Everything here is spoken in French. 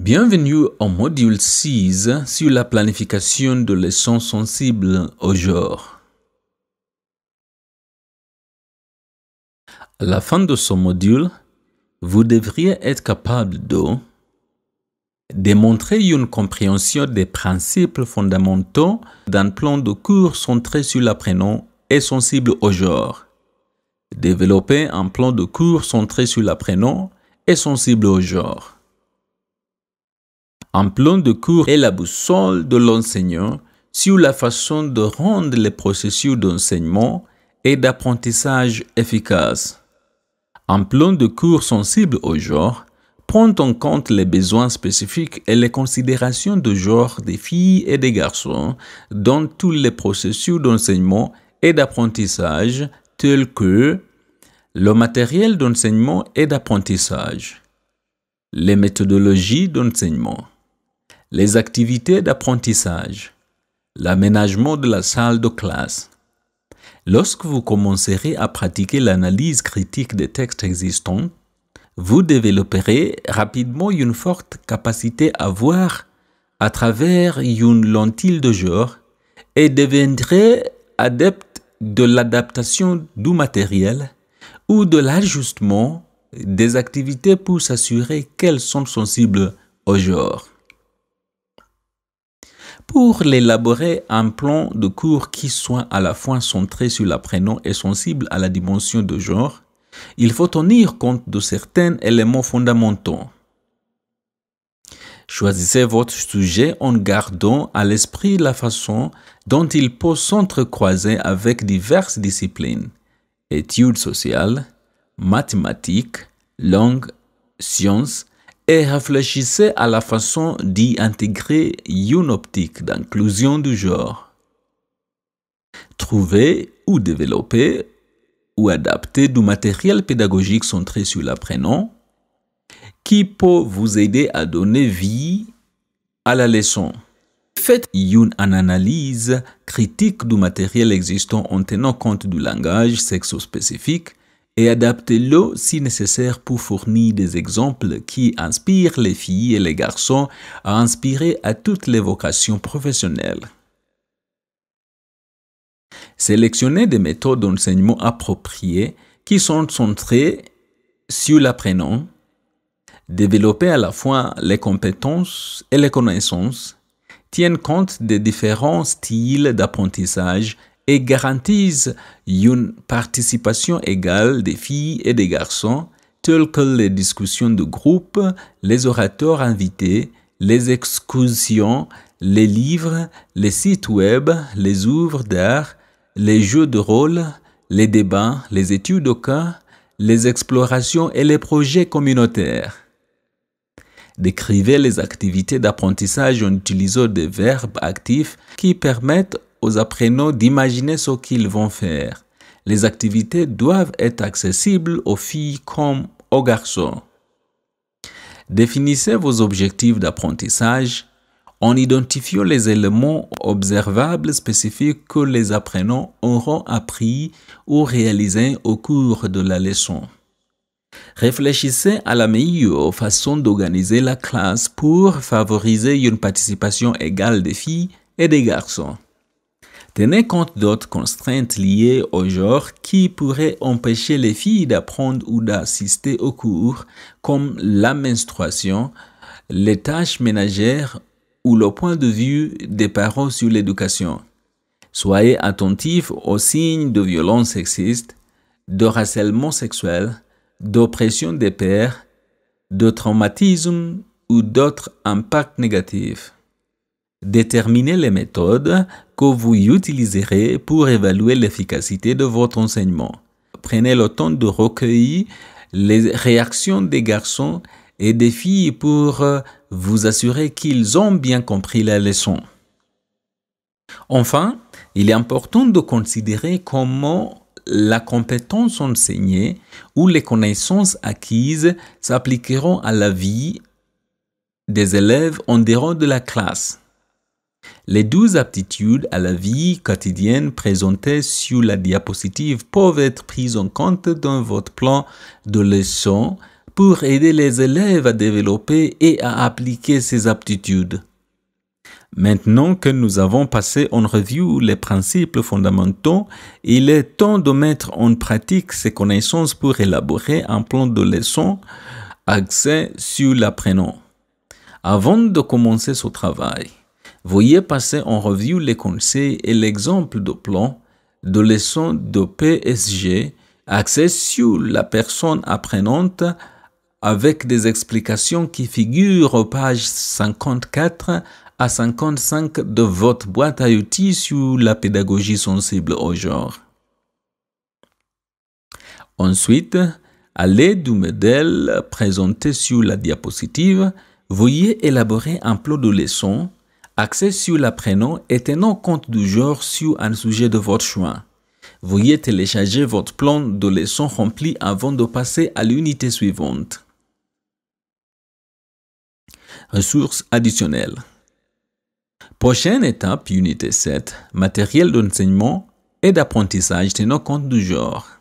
Bienvenue au module 6 sur la planification de leçons sensibles au genre. À la fin de ce module, vous devriez être capable de démontrer une compréhension des principes fondamentaux d'un plan de cours centré sur l'apprenant et sensible au genre. Développer un plan de cours centré sur l'apprenant et sensible au genre un plan de cours est la boussole de l'enseignant sur la façon de rendre les processus d'enseignement et d'apprentissage efficaces. Un plan de cours sensible au genre prend en compte les besoins spécifiques et les considérations de genre des filles et des garçons dans tous les processus d'enseignement et d'apprentissage tels que le matériel d'enseignement et d'apprentissage, les méthodologies d'enseignement les activités d'apprentissage, l'aménagement de la salle de classe. Lorsque vous commencerez à pratiquer l'analyse critique des textes existants, vous développerez rapidement une forte capacité à voir à travers une lentille de genre et deviendrez adepte de l'adaptation du matériel ou de l'ajustement des activités pour s'assurer qu'elles sont sensibles au genre pour l'élaborer un plan de cours qui soit à la fois centré sur l'apprenant et sensible à la dimension de genre, il faut tenir compte de certains éléments fondamentaux. Choisissez votre sujet en gardant à l'esprit la façon dont il peut s'entrecroiser avec diverses disciplines, études sociales, mathématiques, langues, sciences, et réfléchissez à la façon d'y intégrer une optique d'inclusion du genre. Trouver ou développer ou adapter du matériel pédagogique centré sur l'apprenant qui peut vous aider à donner vie à la leçon. Faites une analyse critique du matériel existant en tenant compte du langage sexo-spécifique et adaptez-le si nécessaire pour fournir des exemples qui inspirent les filles et les garçons à inspirer à toutes les vocations professionnelles. Sélectionnez des méthodes d'enseignement appropriées qui sont centrées sur l'apprenant, développer à la fois les compétences et les connaissances, tiennent compte des différents styles d'apprentissage et garantissent une participation égale des filles et des garçons, telles que les discussions de groupe, les orateurs invités, les excursions, les livres, les sites web, les ouvres d'art, les jeux de rôle, les débats, les études au cas, les explorations et les projets communautaires. Décrivez les activités d'apprentissage en utilisant des verbes actifs qui permettent aux apprenants d'imaginer ce qu'ils vont faire. Les activités doivent être accessibles aux filles comme aux garçons. Définissez vos objectifs d'apprentissage en identifiant les éléments observables spécifiques que les apprenants auront appris ou réalisés au cours de la leçon. Réfléchissez à la meilleure façon d'organiser la classe pour favoriser une participation égale des filles et des garçons. Tenez compte d'autres contraintes liées au genre qui pourraient empêcher les filles d'apprendre ou d'assister aux cours, comme la menstruation, les tâches ménagères ou le point de vue des parents sur l'éducation. Soyez attentifs aux signes de violence sexistes, de harcèlement sexuel, d'oppression des pères, de traumatisme ou d'autres impacts négatifs. Déterminez les méthodes que vous utiliserez pour évaluer l'efficacité de votre enseignement. Prenez le temps de recueillir les réactions des garçons et des filles pour euh, vous assurer qu'ils ont bien compris la leçon. Enfin, il est important de considérer comment la compétence enseignée ou les connaissances acquises s'appliqueront à la vie des élèves en dehors de la classe. Les douze aptitudes à la vie quotidienne présentées sur la diapositive peuvent être prises en compte dans votre plan de leçon pour aider les élèves à développer et à appliquer ces aptitudes. Maintenant que nous avons passé en revue les principes fondamentaux, il est temps de mettre en pratique ces connaissances pour élaborer un plan de leçon axé sur l'apprenant. Avant de commencer ce travail, Voyez passer en revue les conseils et l'exemple de plan de leçon de PSG axé sur la personne apprenante avec des explications qui figurent aux pages 54 à 55 de votre boîte à outils sur la pédagogie sensible au genre. Ensuite, à l'aide du modèle présenté sur la diapositive, voyez élaborer un plan de leçon Accès sur l'apprenant et tenant compte du genre sur un sujet de votre choix. Veuillez télécharger votre plan de leçon rempli avant de passer à l'unité suivante. Ressources additionnelles. Prochaine étape, unité 7, matériel d'enseignement et d'apprentissage tenant compte du genre.